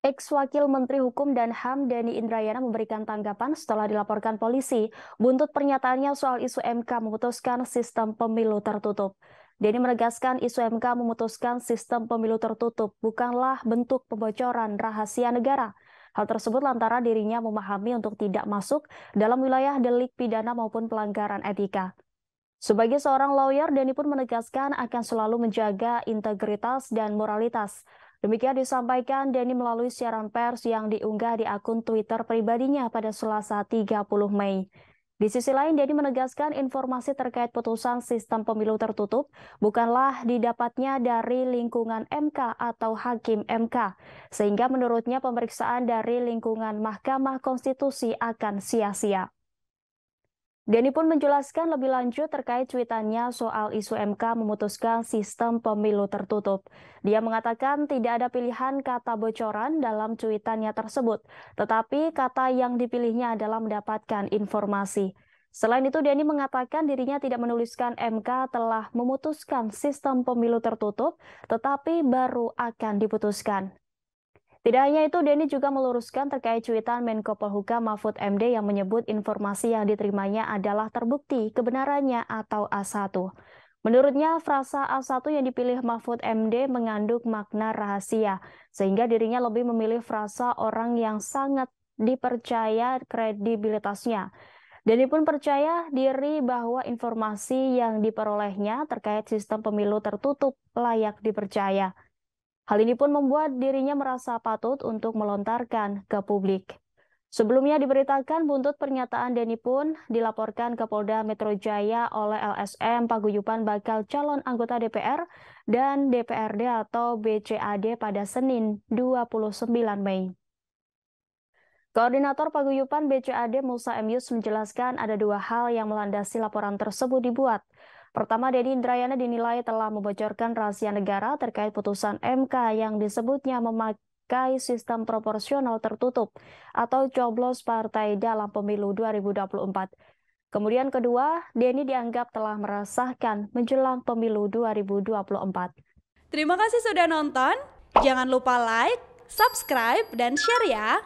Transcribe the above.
Ex-Wakil Menteri Hukum dan HAM Dani Indrayana memberikan tanggapan setelah dilaporkan polisi buntut pernyataannya soal isu MK memutuskan sistem pemilu tertutup. Dani menegaskan isu MK memutuskan sistem pemilu tertutup bukanlah bentuk pembocoran rahasia negara. Hal tersebut lantaran dirinya memahami untuk tidak masuk dalam wilayah delik pidana maupun pelanggaran etika. Sebagai seorang lawyer, Dani pun menegaskan akan selalu menjaga integritas dan moralitas. Demikian disampaikan Denny melalui siaran pers yang diunggah di akun Twitter pribadinya pada Selasa 30 Mei. Di sisi lain, Denny menegaskan informasi terkait putusan sistem pemilu tertutup bukanlah didapatnya dari lingkungan MK atau hakim MK, sehingga menurutnya pemeriksaan dari lingkungan Mahkamah Konstitusi akan sia-sia. Denny pun menjelaskan lebih lanjut terkait cuitannya soal isu MK memutuskan sistem pemilu tertutup. Dia mengatakan tidak ada pilihan kata bocoran dalam cuitannya tersebut, tetapi kata yang dipilihnya adalah mendapatkan informasi. Selain itu, Denny mengatakan dirinya tidak menuliskan MK telah memutuskan sistem pemilu tertutup, tetapi baru akan diputuskan. Tidak hanya itu, Denny juga meluruskan terkait cuitan Menko Polhuka Mahfud MD yang menyebut informasi yang diterimanya adalah terbukti kebenarannya atau A1. Menurutnya, frasa A1 yang dipilih Mahfud MD mengandung makna rahasia, sehingga dirinya lebih memilih frasa orang yang sangat dipercaya kredibilitasnya. Denny pun percaya diri bahwa informasi yang diperolehnya terkait sistem pemilu tertutup layak dipercaya. Hal ini pun membuat dirinya merasa patut untuk melontarkan ke publik. Sebelumnya diberitakan buntut pernyataan Denny pun dilaporkan ke Polda Metro Jaya oleh LSM Paguyupan bakal calon anggota DPR dan DPRD atau BCAD pada Senin 29 Mei. Koordinator Paguyupan BCAD Musa M. Yus menjelaskan ada dua hal yang melandasi laporan tersebut dibuat. Pertama, Denny Indrayana dinilai telah membocorkan rahasia negara terkait putusan MK yang disebutnya memakai sistem proporsional tertutup atau coblos partai dalam pemilu 2024. Kemudian kedua, Denny dianggap telah merasakan menjelang pemilu 2024. Terima kasih sudah nonton. Jangan lupa like, subscribe, dan share ya.